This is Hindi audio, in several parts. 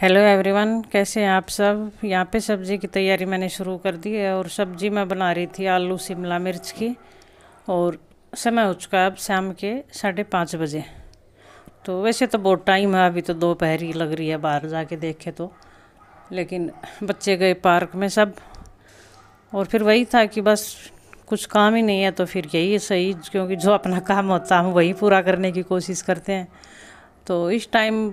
हेलो एवरीवन कैसे हैं आप सब यहाँ पे सब्ज़ी की तैयारी मैंने शुरू कर दी है और सब्ज़ी मैं बना रही थी आलू शिमला मिर्च की और समय हो चुका है अब शाम के साढ़े पाँच बजे तो वैसे तो बहुत टाइम है अभी तो दोपहर ही लग रही है बाहर जाके देखे तो लेकिन बच्चे गए पार्क में सब और फिर वही था कि बस कुछ काम ही नहीं है तो फिर यही है सही क्योंकि जो अपना काम होता है हम वही पूरा करने की कोशिश करते हैं तो इस टाइम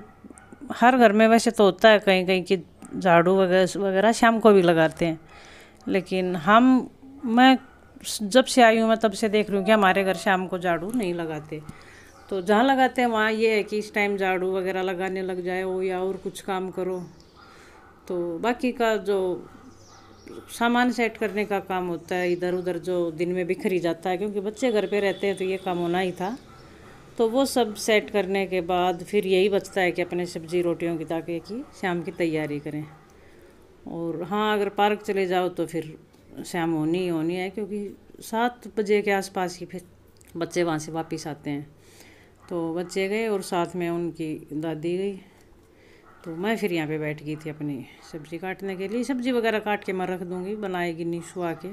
हर घर में वैसे तो होता है कहीं कहीं कि झाड़ू वगैरह वगैरह शाम को भी लगाते हैं लेकिन हम मैं जब से आई हूँ मैं तब से देख रही हूँ कि हमारे घर शाम को झाड़ू नहीं लगाते तो जहाँ लगाते हैं वहाँ ये है कि इस टाइम झाड़ू वगैरह लगाने लग जाए वो या और कुछ काम करो तो बाकी का जो सामान सेट करने का काम होता है इधर उधर जो दिन में बिखरी जाता है क्योंकि बच्चे घर पे रहते हैं तो ये काम होना ही था तो वो सब सेट करने के बाद फिर यही बचता है कि अपने सब्ज़ी रोटियों की ताकि की शाम की तैयारी करें और हाँ अगर पार्क चले जाओ तो फिर शाम होनी ही होनी है क्योंकि सात बजे के आसपास ही फिर बच्चे वहाँ से वापस आते हैं तो बच्चे गए और साथ में उनकी दादी गई तो मैं फिर यहाँ पे बैठ गई थी अपनी सब्ज़ी काटने के लिए सब्ज़ी वगैरह काट के मैं रख दूँगी बनाएगी निशु आके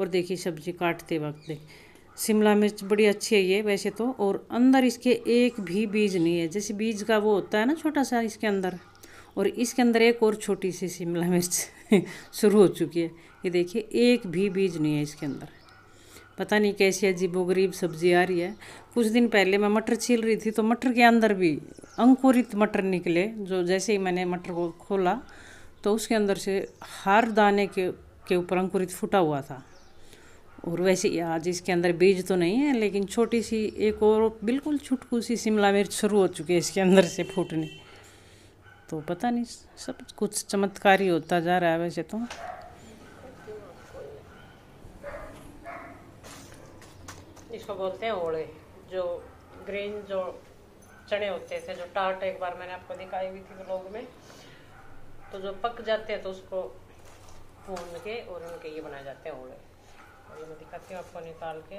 और देखी सब्ज़ी काटते वक्त देखी शिमला मिर्च बड़ी अच्छी है ये वैसे तो और अंदर इसके एक भी बीज नहीं है जैसे बीज का वो होता है ना छोटा सा इसके अंदर और इसके अंदर एक और छोटी सी शिमला मिर्च शुरू हो चुकी है ये देखिए एक भी बीज नहीं है इसके अंदर पता नहीं कैसी अजीबोगरीब सब्जी आ रही है कुछ दिन पहले मैं मटर छील रही थी तो मटर के अंदर भी अंकुरित मटर निकले जो जैसे ही मैंने मटर को खोला तो उसके अंदर से हर दाने के के ऊपर अंकुरित फूटा हुआ था और वैसे आज इसके अंदर बीज तो नहीं है लेकिन छोटी सी एक और बिल्कुल छुटकू सी शिमला मिर्च शुरू हो चुकी है इसके अंदर से फूटने तो पता नहीं सब कुछ चमत्कारी होता जा रहा है वैसे तो इसको बोलते हैं ओड़े जो ग्रीन जो चने होते थे जो टाट एक बार मैंने आपको दिखाई हुई थी लोग में तो जो पक जाते हैं तो उसको भून के और उनके ये बनाए जाते हैं ओड़े और ये मैं दिखाती हूँ आपको निकाल के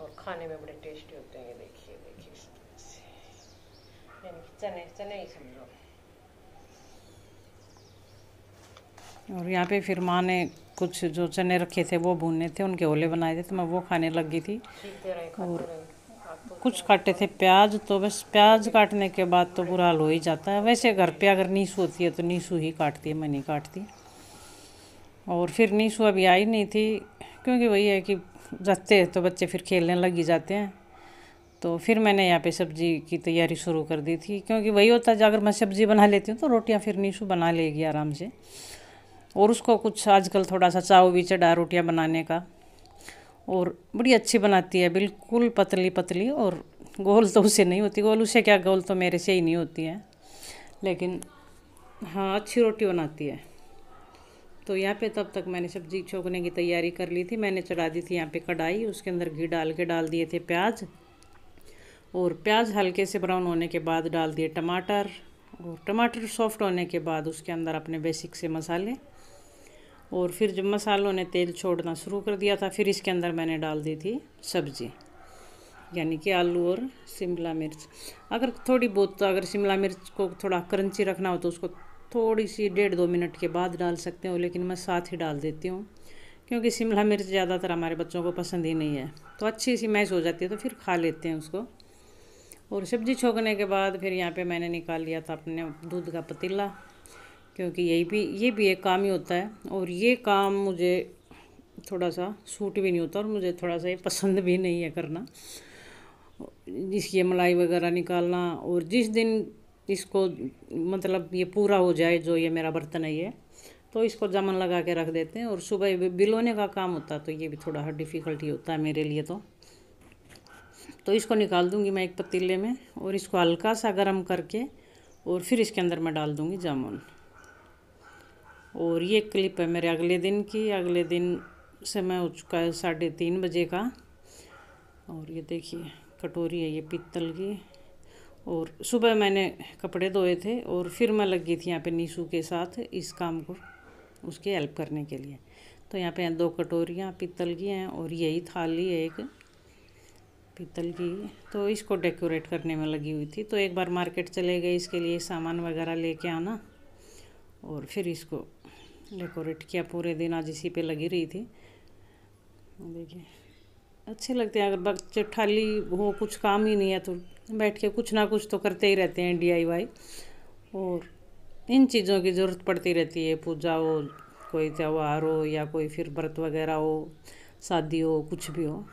और खाने में बड़े टेस्टी होते हैं ये देखिए देखिए इस तरह से यानी चने चने ही समझो और यहाँ पे फिर माँ ने कुछ जो चने रखे थे वो भूनने थे उनके ओले बनाए थे तो मैं वो खाने लग गई थी और कुछ काटे थे प्याज तो बस प्याज काटने के बाद तो बुरा हाल हो ही जाता है वैसे घर पे अगर नीसू होती है तो नीसू ही काटती है मैं नहीं काटती और फिर नीसू अभी आई नहीं थी क्योंकि वही है कि जाते तो बच्चे फिर खेलने लग ही जाते हैं तो फिर मैंने यहाँ पे सब्ज़ी की तैयारी शुरू कर दी थी क्योंकि वही होता है अगर मैं सब्ज़ी बना लेती हूँ तो रोटियाँ फिर नीसू बना लेगी आराम से और उसको कुछ आजकल थोड़ा सा चाव भी चढ़ा रोटियाँ बनाने का और बड़ी अच्छी बनाती है बिल्कुल पतली पतली और गोल तो उसे नहीं होती गोल उसे क्या गोल तो मेरे से ही नहीं होती है लेकिन हाँ अच्छी रोटी बनाती है तो यहाँ पे तब तक मैंने सब्जी छोकने की तैयारी कर ली थी मैंने चढ़ा दी थी यहाँ पे कढ़ाई उसके अंदर घी डाल के डाल दिए थे प्याज और प्याज हल्के से ब्राउन होने के बाद डाल दिए टमाटर और टमाटर सॉफ्ट होने के बाद उसके अंदर अपने बेसिक से मसाले और फिर जब मसालों ने तेल छोड़ना शुरू कर दिया था फिर इसके अंदर मैंने डाल दी थी सब्ज़ी यानी कि आलू और शिमला मिर्च अगर थोड़ी बहुत तो अगर शिमला मिर्च को थोड़ा क्रंची रखना हो तो उसको थोड़ी सी डेढ़ दो मिनट के बाद डाल सकते हो लेकिन मैं साथ ही डाल देती हूँ क्योंकि शिमला मिर्च ज़्यादातर हमारे बच्चों को पसंद ही नहीं है तो अच्छी सी मैश हो जाती है तो फिर खा लेते हैं उसको और सब्ज़ी छोंकने के बाद फिर यहाँ पे मैंने निकाल लिया था अपने दूध का पतीला क्योंकि यही भी ये भी एक काम ही होता है और ये काम मुझे थोड़ा सा सूट भी नहीं होता और मुझे थोड़ा सा ये पसंद भी नहीं है करना जिसकी मलाई वगैरह निकालना और जिस दिन इसको मतलब ये पूरा हो जाए जो ये मेरा बर्तन है ये तो इसको जमन लगा के रख देते हैं और सुबह बिलोने का काम होता है तो ये भी थोड़ा डिफ़िकल्टी होता है मेरे लिए तो तो इसको निकाल दूंगी मैं एक पतीले में और इसको हल्का सा गर्म करके और फिर इसके अंदर मैं डाल दूंगी जामुन और ये क्लिप है मेरे अगले दिन की अगले दिन समय हो चुका है साढ़े तीन बजे का और ये देखिए कटोरी है ये पीतल की और सुबह मैंने कपड़े धोए थे और फिर मैं लग गई थी यहाँ पे नीसू के साथ इस काम को उसकी हेल्प करने के लिए तो यहाँ पे दो कटोरियाँ पीतल की हैं और यही थाली है एक पीतल की तो इसको डेकोरेट करने में लगी हुई थी तो एक बार मार्केट चले गए इसके लिए सामान वगैरह लेके आना और फिर इसको डेकोरेट किया पूरे दिन आज इसी पे लगी रही थी देखिए अच्छे लगते हैं अगर बच्चे ठाली हो कुछ काम ही नहीं है तो बैठ के कुछ ना कुछ तो करते ही रहते हैं डीआईवाई और इन चीज़ों की ज़रूरत पड़ती रहती है पूजा हो कोई त्यौहार हो या कोई फिर व्रत वगैरह हो शादी हो कुछ भी हो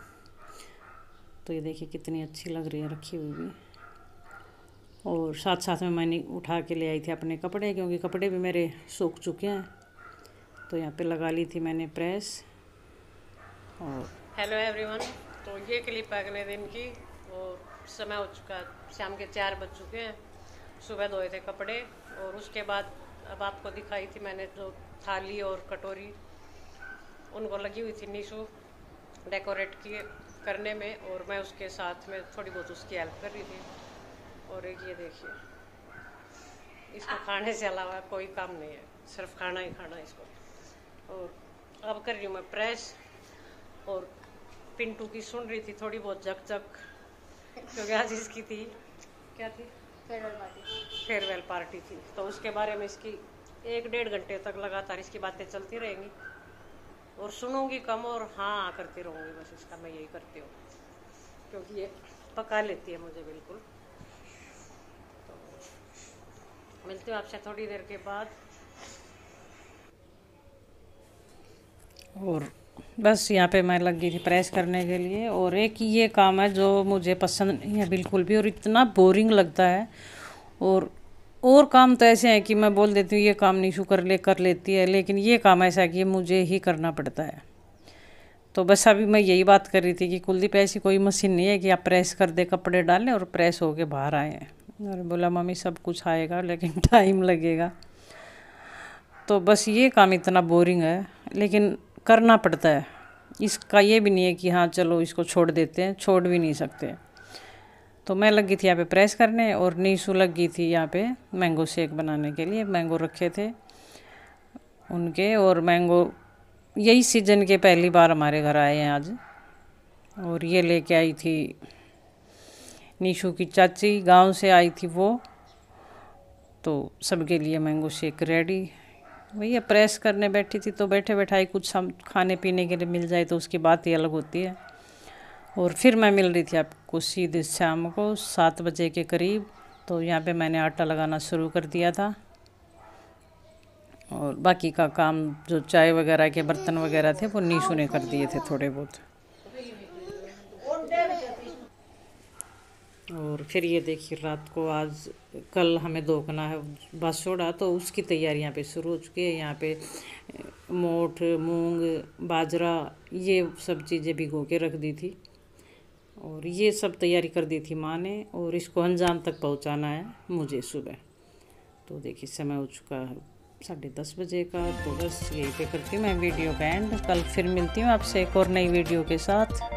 तो ये देखिए कितनी अच्छी लग रही है रखी हुई भी और साथ साथ में मैंने उठा के ले आई थी अपने कपड़े क्योंकि कपड़े भी मेरे सूख चुके हैं तो यहाँ पे लगा ली थी मैंने प्रेस और हेलो एवरीवन तो ये क्लिप अगले दिन की और समय हो चुका शाम के चार बज चुके हैं सुबह धोए थे कपड़े और उसके बाद अब आपको दिखाई थी मैंने जो थाली और कटोरी उनको लगी हुई थी नीशू डेकोरेट किए करने में और मैं उसके साथ में थोड़ी बहुत उसकी हेल्प कर रही थी और एक ये देखिए इसको खाने से अलावा कोई काम नहीं है सिर्फ खाना ही खाना इसको और अब कर रही हूँ मैं प्रेस और पिंटू की सुन रही थी थोड़ी बहुत जक जक क्योंकि आज इसकी थी क्या थी फेयरवेल पार्टी फेयरवेल पार्टी थी तो उसके बारे में इसकी एक डेढ़ घंटे तक लगातार इसकी बातें चलती रहेंगी और सुनूंगी कम और हाँ करती रहूँगी बस इसका मैं यही करती हूँ क्योंकि ये पका लेती है मुझे बिल्कुल तो मिलती हूँ आपसे थोड़ी देर के बाद और बस यहाँ पे मैं लग गई थी प्रेस करने के लिए और एक ये काम है जो मुझे पसंद नहीं है बिल्कुल भी और इतना बोरिंग लगता है और और काम तो ऐसे हैं कि मैं बोल देती हूँ ये काम शू कर ले कर लेती है लेकिन ये काम ऐसा है कि मुझे ही करना पड़ता है तो बस अभी मैं यही बात कर रही थी कि कुलदीप ऐसी कोई मशीन नहीं है कि आप प्रेस कर दे कपड़े डालें और प्रेस हो के बाहर आए और बोला मम्मी सब कुछ आएगा लेकिन टाइम लगेगा तो बस ये काम इतना बोरिंग है लेकिन करना पड़ता है इसका ये भी नहीं है कि हाँ चलो इसको छोड़ देते हैं छोड़ भी नहीं सकते तो मैं लगी थी यहाँ पे प्रेस करने और नीसू लगी थी यहाँ पे मैंगो शेक बनाने के लिए मैंगो रखे थे उनके और मैंगो यही सीजन के पहली बार हमारे घर आए हैं आज और ये लेके आई थी नीशू की चाची गांव से आई थी वो तो सबके लिए मैंगो शेक रेडी भैया प्रेस करने बैठी थी तो बैठे बैठाई कुछ हम खाने पीने के लिए मिल जाए तो उसकी बात ही अलग होती है और फिर मैं मिल रही थी आपको सीधे शाम को सात बजे के करीब तो यहाँ पे मैंने आटा लगाना शुरू कर दिया था और बाकी का काम जो चाय वगैरह के बर्तन वगैरह थे वो नीशू ने कर दिए थे थोड़े बहुत और फिर ये देखिए रात को आज कल हमें धोखना है बस छोड़ा तो उसकी तैयारी यहाँ पे शुरू हो चुकी है यहाँ पे मोठ मूंग बाजरा ये सब चीज़ें भिगो के रख दी थी और ये सब तैयारी कर दी थी माँ ने और इसको अनजान तक पहुँचाना है मुझे सुबह तो देखिए समय हो चुका है साढ़े दस बजे का तो बस यही पे करती हूँ मैं वीडियो का एंड कल फिर मिलती हूँ आपसे एक और नई वीडियो के साथ